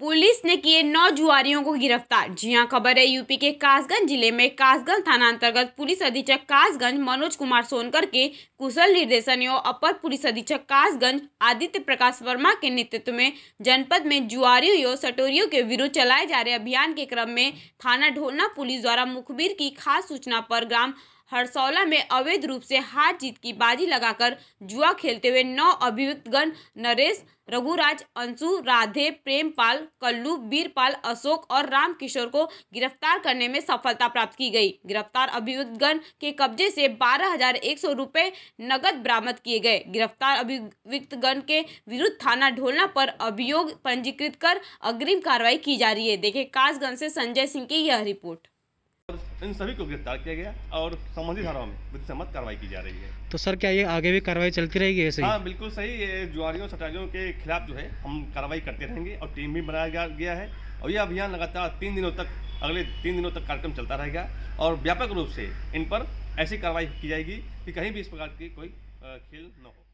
police ने किए नौ जुआरियों को गिरफ्तार जी हाँ खबर है यूपी के कासगंज जिले में कासगंज थाना अंतर्गत पुलिस अधीक्षक कासगंज मनोज कुमार सोनकर के कुशल निर्देशन एवं अपर पुलिस अधीक्षक कासगंज आदित्य प्रकाश वर्मा के नेतृत्व में जनपद में जुआरियों एवं सटोरियों के विरुद्ध चलाए जा रहे अभियान के क्रम में थाना ढोलना पुलिस द्वारा मुखबिर की खास सूचना पर ग्राम हरसौला में अवैध रूप से हार जीत की बाजी लगाकर जुआ खेलते हुए नौ अभियुक्तगण नरेश रघुराज अंशु राधे प्रेमपाल कल्लू बीरपाल अशोक और रामकिशोर को गिरफ्तार करने में सफलता प्राप्त की गई गिरफ्तार अभियुक्तगण के कब्जे से बारह हजार एक सौ रुपये नकद बरामद किए गए गिरफ्तार अभियुक्तगण के विरुद्ध थाना ढोलना पर अभियोग पंजीकृत कर अग्रिम कार्रवाई की जा रही है देखे कासगंज से संजय सिंह की यह रिपोर्ट इन सभी को गिरफ्तार किया गया और संबंधित धाराओं में विधि सम्मत कार्रवाई की जा रही है तो सर क्या ये आगे भी कार्रवाई चलती रहेगी ऐसे हाँ बिल्कुल सही ये जुआरियों सटारियों के खिलाफ जो है हम कार्रवाई करते रहेंगे और टीम भी बनाया गया है और यह अभियान लगातार तीन दिनों तक अगले तीन दिनों तक कार्यक्रम चलता रहेगा और व्यापक रूप से इन पर ऐसी कार्रवाई की जाएगी कि कहीं भी इस प्रकार की कोई खेल न हो